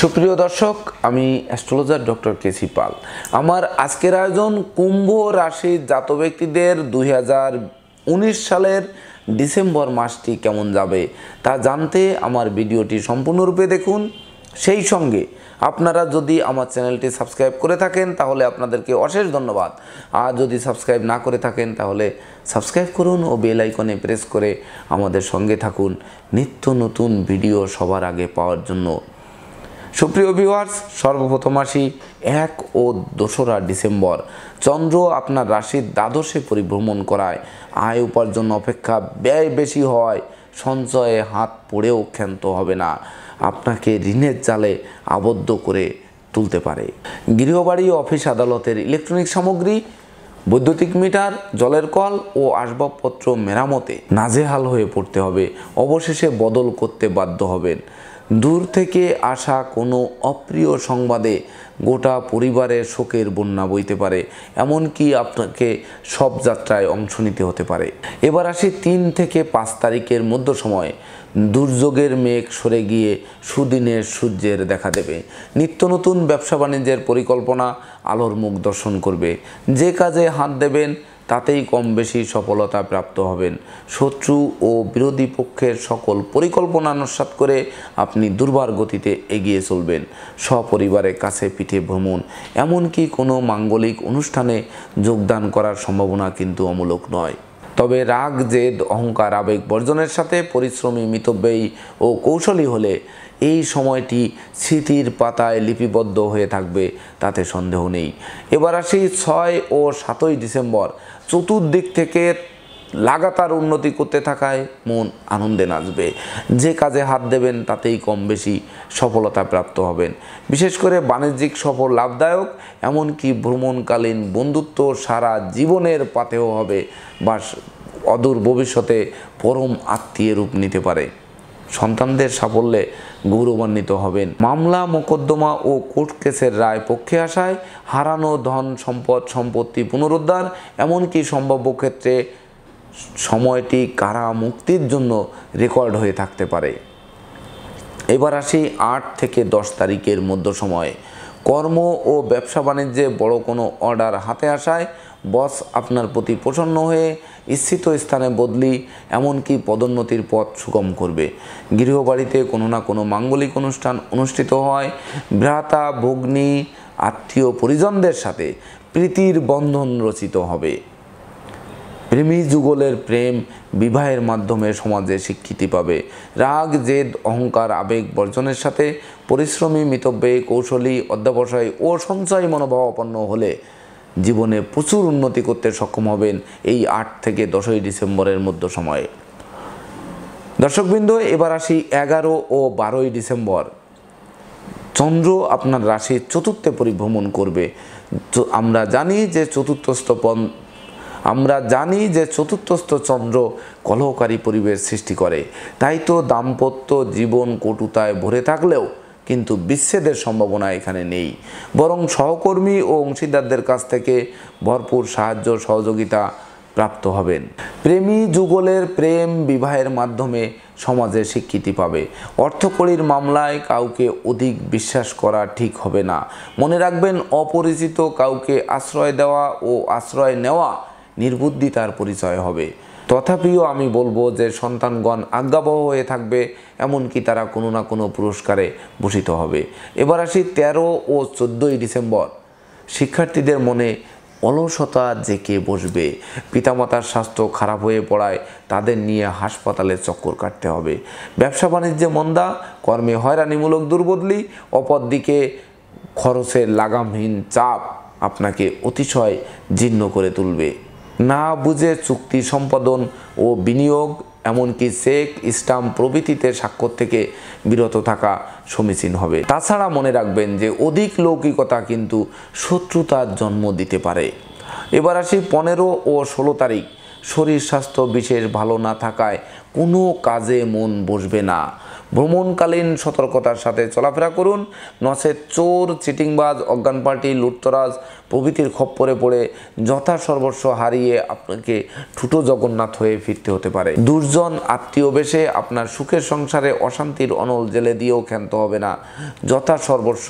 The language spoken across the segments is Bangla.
সুপ্রিয় দর্শক আমি অ্যাস্ট্রোলজার ডক্টর কেসি পাল আমার আজকের আয়োজন কুম্ভ রাশির জাত ব্যক্তিদের দুই সালের ডিসেম্বর মাসটি কেমন যাবে তা জানতে আমার ভিডিওটি সম্পূর্ণরূপে দেখুন সেই সঙ্গে আপনারা যদি আমার চ্যানেলটি সাবস্ক্রাইব করে থাকেন তাহলে আপনাদেরকে অশেষ ধন্যবাদ আর যদি সাবস্ক্রাইব না করে থাকেন তাহলে সাবস্ক্রাইব করুন ও বেল আইকনে প্রেস করে আমাদের সঙ্গে থাকুন নিত্য নতুন ভিডিও সবার আগে পাওয়ার জন্য সুপ্রিয় ভিউয়ার্স সর্বপ্রথম আসি এক ও দোসরা ডিসেম্বর চন্দ্র আপনার রাশির দ্বাদশে পরিভ্রমণ করায় আয় উপার্জন অপেক্ষা ব্যয় বেশি হয় সঞ্চয়ে হাত পড়েও ক্ষান্ত হবে না আপনাকে ঋণের জালে আবদ্ধ করে তুলতে পারে গৃহবাড়ি অফিস আদালতের ইলেকট্রনিক সামগ্রী বৈদ্যুতিক মিটার জলের কল ও আসবাবপত্র মেরামতে নাজেহাল হয়ে পড়তে হবে অবশেষে বদল করতে বাধ্য হবেন দূর থেকে আসা কোনো অপ্রিয় সংবাদে গোটা পরিবারের শোকের বন্যা বইতে পারে এমনকি আপনাকে সব যাত্রায় অংশ নিতে হতে পারে এবার আসি তিন থেকে পাঁচ তারিখের মধ্য সময় দুর্যোগের মেঘ সরে গিয়ে সুদিনের সূর্যের দেখা দেবে নিত্য নতুন ব্যবসা বাণিজ্যের পরিকল্পনা আলোর মুখ দর্শন করবে যে কাজে হাত দেবেন তাতেই কম বেশি সফলতা প্রাপ্ত হবেন শত্রু ও বিরোধী পক্ষের সকল পরিকল্পনা নস্বাত করে আপনি দুর্বার গতিতে এগিয়ে চলবেন সপরিবারে কাছে পিঠে ভ্রমণ এমনকি কোনো মাঙ্গলিক অনুষ্ঠানে যোগদান করার সম্ভাবনা কিন্তু অমূলক নয় তবে রাগ জেদ অহংকার আবেগ বর্জনের সাথে পরিশ্রমী মিতব্যয়ী ও কৌশলী হলে এই সময়টি স্মৃতির পাতায় লিপিবদ্ধ হয়ে থাকবে তাতে সন্দেহ নেই এবার আসি ছয় ও সাতই ডিসেম্বর চতুর্দিক থেকে লাগাতার উন্নতি করতে থাকায় মন আনন্দে নাচবে যে কাজে হাত দেবেন তাতেই কম বেশি সফলতা প্রাপ্ত হবেন বিশেষ করে বাণিজ্যিক সফল লাভদায়ক এমনকি ভ্রমণকালীন বন্ধুত্ব সারা জীবনের পাতেও হবে বা অদূর ভবিষ্যতে পরম আত্মীয় রূপ নিতে পারে সন্তানদের সাফল্যে গৌরবান্বিত হবেন মামলা মোকদ্দমা ও কোর্ট কেসের রায় পক্ষে আসায় হারানো ধন সম্পদ সম্পত্তি পুনরুদ্ধার এমনকি সম্ভাব্য ক্ষেত্রে সময়টি কারা মুক্তির জন্য রেকর্ড হয়ে থাকতে পারে এবার আসি আট থেকে দশ তারিখের মধ্য সময়ে কর্ম ও ব্যবসা বাণিজ্যে বড় কোনো অর্ডার হাতে আসায় বস আপনার প্রতি প্রসন্ন হয়ে ইচ্ছিত স্থানে বদলি এমনকি পদোন্নতির পথ সুগম করবে গৃহবাড়িতে কোনো না কোনো মাঙ্গলিক অনুষ্ঠান অনুষ্ঠিত হয় ভ্রাতা ভগ্নি আত্মীয় পরিজনদের সাথে প্রীতির বন্ধন রচিত হবে প্রেমী যুগলের প্রেম বিবাহের মাধ্যমে সমাজে স্বীকৃতি পাবে রাগ জেদ অহংকার আবেগ বর্জনের সাথে পরিশ্রমী মিতব্যে কৌশলী অধ্যাবসায় ও সঞ্চয় মনোভাবাপন্ন হলে জীবনে প্রচুর উন্নতি করতে সক্ষম হবেন এই আট থেকে দশই ডিসেম্বরের মধ্য সময়ে দর্শকবৃন্দ এবার আসি এগারো ও বারোই ডিসেম্বর চন্দ্র আপনার রাশির চতুর্থে পরিভ্রমণ করবে আমরা জানি যে চতুর্থস্থ আমরা জানি যে চতুর্থস্থ চন্দ্র কলহকারী পরিবেশ সৃষ্টি করে তাই তো দাম্পত্য জীবন কটুতায় ভরে থাকলেও কিন্তু বিচ্ছেদের সম্ভাবনা এখানে নেই বরং সহকর্মী ও অংশীদারদের কাছ থেকে ভরপুর সাহায্য সহযোগিতা প্রাপ্ত হবেন প্রেমী যুগলের প্রেম বিবাহের মাধ্যমে সমাজে স্বীকৃতি পাবে অর্থকড়ির মামলায় কাউকে অধিক বিশ্বাস করা ঠিক হবে না মনে রাখবেন অপরিচিত কাউকে আশ্রয় দেওয়া ও আশ্রয় নেওয়া নির্বুদ্ধি তার পরিচয় হবে তথাপিও আমি বলবো যে সন্তানগণ আজ্ঞাবহ হয়ে থাকবে এমনকি তারা কোনো না কোনো পুরস্কারে ভূষিত হবে এবার আসি তেরো ও চোদ্দোই ডিসেম্বর শিক্ষার্থীদের মনে অলসতা জেকে বসবে পিতামাতার স্বাস্থ্য খারাপ হয়ে পড়ায় তাদের নিয়ে হাসপাতালে চক্কর কাটতে হবে ব্যবসা বাণিজ্যে মন্দা কর্মে হয়রানিমূলক দুর্বদলি অপরদিকে খরচের লাগামহীন চাপ আপনাকে অতিশয় জীর্ণ করে তুলবে না বুঝে চুক্তি সম্পাদন ও বিনিয়োগ এমনকি চেক স্টাম্প প্রভৃতিতে স্বাক্ষর থেকে বিরত থাকা সমীচীন হবে তাছাড়া মনে রাখবেন যে অধিক লৌকিকতা কিন্তু শত্রুতার জন্ম দিতে পারে এবার আসি পনেরো ও ষোলো তারিখ শরীর স্বাস্থ্য বিশেষ ভালো না থাকায় কোনো কাজে মন বসবে না ভ্রমণকালীন সতর্কতার সাথে চলাফেরা করুন নসে চোর চিটিংবাজ অজ্ঞান পার্টি লুটতরাজ প্রভৃতির খপ্পরে পড়ে যথাসর্বস্ব হারিয়ে আপনাকে ঠুটো জগন্নাথ হয়ে ফিরতে হতে পারে দুর্জন আত্মীয় বেশে আপনার সুখের সংসারে অশান্তির অনল জেলে দিয়েও ক্ষান্ত হবে না যথাসর্বস্ব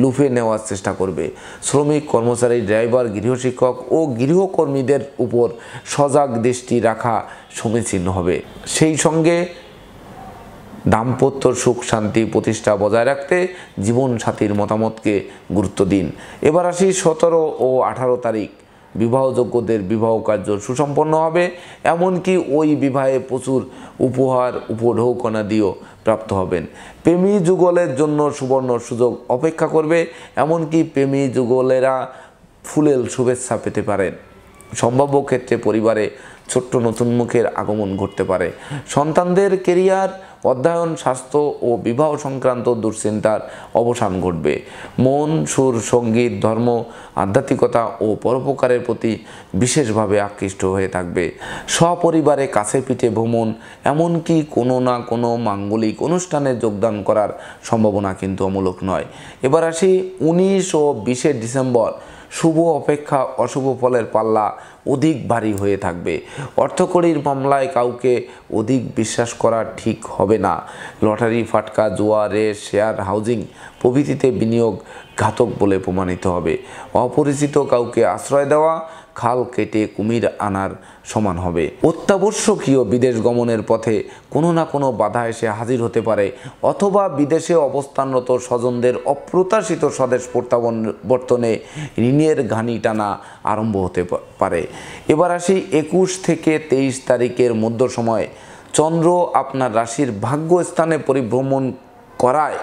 লুফে নেওয়ার চেষ্টা করবে শ্রমিক কর্মচারী ড্রাইভার গৃহশিক্ষক ও গৃহকর্মীদের উপর সজাগ দৃষ্টি রাখা সমীচীন হবে সেই সঙ্গে দাম্পত্য সুখ শান্তি প্রতিষ্ঠা বজায় রাখতে জীবনসাথীর মতামতকে গুরুত্ব দিন এবার আসি সতেরো ও আঠারো তারিখ বিবাহযোগ্যদের বিবাহ কার্য সুসম্পন্ন হবে এমনকি ওই বিবাহে প্রচুর উপহার উপঢৌকনা দিয়েও প্রাপ্ত হবেন প্রেমী যুগলের জন্য সুবর্ণ সুযোগ অপেক্ষা করবে এমনকি প্রেমী যুগলেরা ফুলেল শুভেচ্ছা পেতে পারেন সম্ভাব্য ক্ষেত্রে পরিবারে ছোট্ট নতুন মুখের আগমন ঘটতে পারে সন্তানদের কেরিয়ার অধ্যয়ন স্বাস্থ্য ও বিবাহ সংক্রান্ত দুশ্চিন্তার অবসান ঘটবে মন সুর সঙ্গীত ধর্ম আধ্যাত্মিকতা ও পরোপকারের প্রতি বিশেষভাবে আকৃষ্ট হয়ে থাকবে সপরিবারে কাছে পিঠে ভ্রমণ এমনকি কোনো না কোনো মাঙ্গলিক অনুষ্ঠানে যোগদান করার সম্ভাবনা কিন্তু অমূলক নয় এবার আসি উনিশ ও বিশে ডিসেম্বর শুভ অপেক্ষা অশুভ ফলের পাল্লা অধিক ভারী হয়ে থাকবে অর্থকড়ির মামলায় কাউকে অধিক বিশ্বাস করা ঠিক হবে না লটারি ফাটকা জোয়া রেস শেয়ার হাউজিং প্রভৃতিতে বিনিয়োগ ঘাতক বলে প্রমাণিত হবে অপরিচিত কাউকে আশ্রয় দেওয়া খাল কেটে কুমির আনার সমান হবে অত্যাবশ্যকীয় বিদেশ গমনের পথে কোনো না কোনো বাধা এসে হাজির হতে পারে অথবা বিদেশে অবস্থানরত স্বজনদের অপ্রত্যাশিত স্বদেশ প্রত্যাবর্তনে ঋণের ঘানি টানা আরম্ভ হতে পারে এবার আসি একুশ থেকে তেইশ তারিখের মধ্য সময় চন্দ্র আপনার রাশির ভাগ্যস্থানে পরিভ্রমণ করায়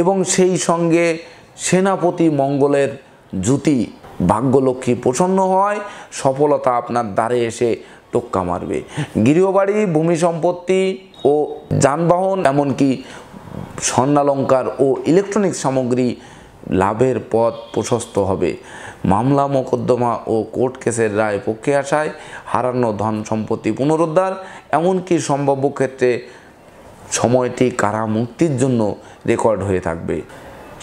এবং সেই সঙ্গে সেনাপতি মঙ্গলের জ্যোতি ভাগ্যলক্ষ্মী প্রসন্ন হয় সফলতা আপনার দ্বারে এসে টোক্কা মারবে গৃহবাড়ি ভূমি সম্পত্তি ও যানবাহন এমনকি স্বর্ণালঙ্কার ও ইলেকট্রনিক সামগ্রী লাভের পথ প্রশস্ত হবে মামলা মোকদ্দমা ও কোর্ট কেসের রায় পক্ষে আসায় হারানো ধন সম্পত্তি পুনরুদ্ধার এমনকি সম্ভাব্য ক্ষেত্রে সময়টি কারা মুক্তির জন্য রেকর্ড হয়ে থাকবে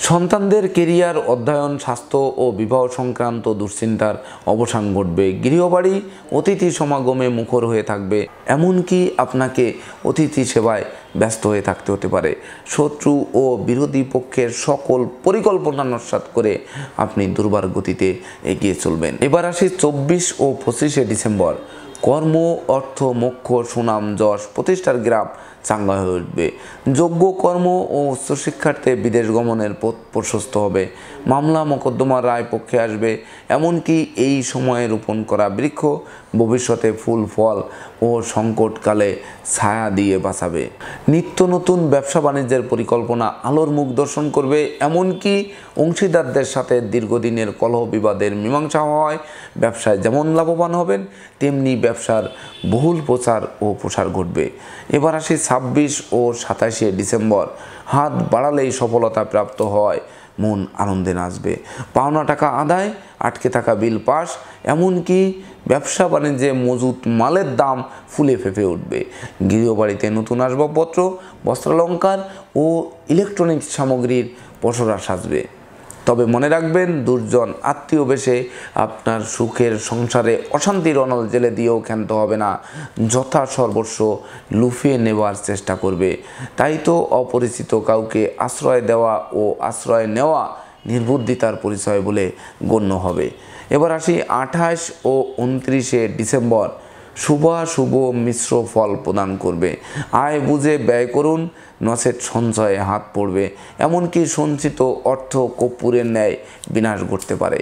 সন্তানদের কেরিয়ার অধ্যয়ন স্বাস্থ্য ও বিবাহ সংক্রান্ত দুশ্চিন্তার অবসান ঘটবে গৃহবাড়ি অতিথি সমাগমে মুখর হয়ে থাকবে এমনকি আপনাকে অতিথি সেবায় ব্যস্ত হয়ে থাকতে হতে পারে শত্রু ও বিরোধী পক্ষের সকল পরিকল্পনা নস্বাত করে আপনি দুর্বার গতিতে এগিয়ে চলবেন এবার আসি চব্বিশ ও পঁচিশে ডিসেম্বর কর্ম অর্থ মোক্ষ সুনাম যশ প্রতিষ্ঠার গ্রাম চাঙ্গা হয়ে উঠবে যোগ্য কর্ম ও উচ্চশিক্ষার্থে বিদেশ গমনের পথ প্রশস্ত হবে মামলা মোকদ্দমার রায় পক্ষে আসবে এমনকি এই সময়ে রোপণ করা বৃক্ষ ভবিষ্যতে ফুল ফল ও সংকটকালে ছায়া দিয়ে বাঁচাবে নিত্য নতুন ব্যবসা বাণিজ্যের পরিকল্পনা আলোর মুখ দর্শন করবে এমনকি অংশীদারদের সাথে দীর্ঘদিনের কলহ বিবাদের মীমাংসা হয় ব্যবসায় যেমন লাভবান হবেন তেমনি ব্যবসার বহুল প্রচার ও প্রসার ঘটবে এবার আসি ছাব্বিশ ও সাতাশে ডিসেম্বর হাত বাড়ালেই সফলতা প্রাপ্ত হয় মন আনন্দে নাচবে পাওনা টাকা আদায় আটকে থাকা বিল পাস এমনকি ব্যবসা বাণিজ্যে মজুত মালের দাম ফুলে ফেঁপে উঠবে গৃহবাড়িতে নতুন আসবাবপত্র বস্ত্রালঙ্কার ও ইলেকট্রনিক্স সামগ্রীর পসরা সাজবে তবে মনে রাখবেন দুর্জন আত্মীয় বেশে আপনার সুখের সংসারে অশান্তির অনল জেলে দিয়েও ক্ষান্ত হবে না যথা সর্বস্ব লুফিয়ে নেওয়ার চেষ্টা করবে তাই তো অপরিচিত কাউকে আশ্রয় দেওয়া ও আশ্রয় নেওয়া নির্বুদ্ধিতার পরিচয় বলে গণ্য হবে এবার আসি আঠাশ ও উনত্রিশে ডিসেম্বর শুভাশুভ মিশ্র ফল প্রদান করবে আয় বুঝে ব্যয় করুন নসের সঞ্চয়ে হাত পড়বে এমনকি সঞ্চিত অর্থ কর্পূরের ন্যায় বিনাশ ঘটতে পারে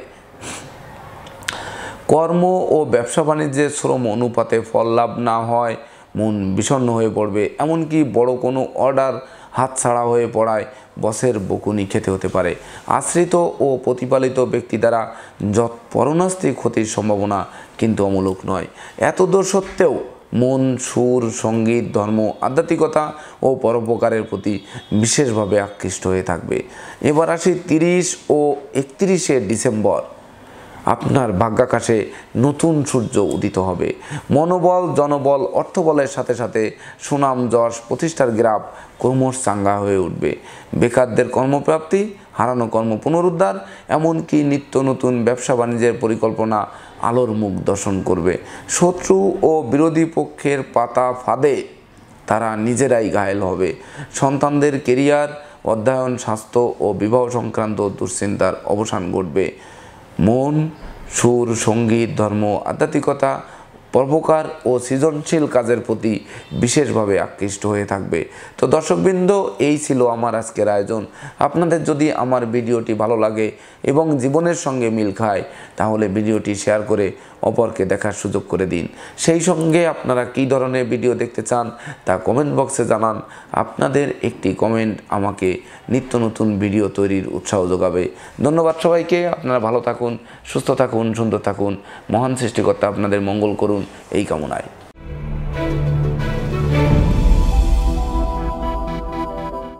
কর্ম ও ব্যবসা বাণিজ্যের শ্রম অনুপাতে ফল লাভ না হয় মন বিষণ্ন হয়ে পড়বে এমনকি বড় কোনো অর্ডার হাতছাড়া হয়ে পড়ায় বসের বকুনি খেতে হতে পারে আশ্রিত ও প্রতিপালিত ব্যক্তি দ্বারা যৎপরণাস্তি ক্ষতির সম্ভাবনা কিন্তু অমূলক নয় এত সত্ত্বেও মন সুর সঙ্গীত ধর্ম আধ্যাত্মিকতা ও পরোপকারের প্রতি বিশেষভাবে আকৃষ্ট হয়ে থাকবে এবার আসি তিরিশ ও একত্রিশে ডিসেম্বর আপনার ভাগ্যাকাশে নতুন সূর্য উদিত হবে মনোবল জনবল অর্থবলের সাথে সাথে সুনাম যশ প্রতিষ্ঠার গ্রাফ কর্মশ চাঙ্গা হয়ে উঠবে বেকারদের কর্মপ্রাপ্তি হারানো কর্ম পুনরুদ্ধার এমনকি নিত্য নতুন ব্যবসা বাণিজ্যের পরিকল্পনা আলোর মুখ দর্শন করবে শত্রু ও বিরোধী পক্ষের পাতা ফাঁদে তারা নিজেরাই ঘায়েল হবে সন্তানদের কেরিয়ার অধ্যয়ন স্বাস্থ্য ও বিবাহ সংক্রান্ত দুশ্চিন্তার অবসান ঘটবে মন সুর সঙ্গীত ধর্ম আধ্যাত্মিকতা পর্বকার ও সৃজনশীল কাজের প্রতি বিশেষভাবে আকৃষ্ট হয়ে থাকবে তো দর্শকবৃন্দ এই ছিল আমার আজকের আয়োজন আপনাদের যদি আমার ভিডিওটি ভালো লাগে এবং জীবনের সঙ্গে মিল খায় তাহলে ভিডিওটি শেয়ার করে অপরকে দেখার সুযোগ করে দিন সেই সঙ্গে আপনারা কি ধরনের ভিডিও দেখতে চান তা কমেন্ট বক্সে জানান আপনাদের একটি কমেন্ট আমাকে নিত্য নতুন ভিডিও তৈরির উৎসাহ যোগাবে ধন্যবাদ সবাইকে আপনারা ভালো থাকুন সুস্থ থাকুন সুন্দর থাকুন মহান সৃষ্টিকর্তা আপনাদের মঙ্গল করুন এই কামনায়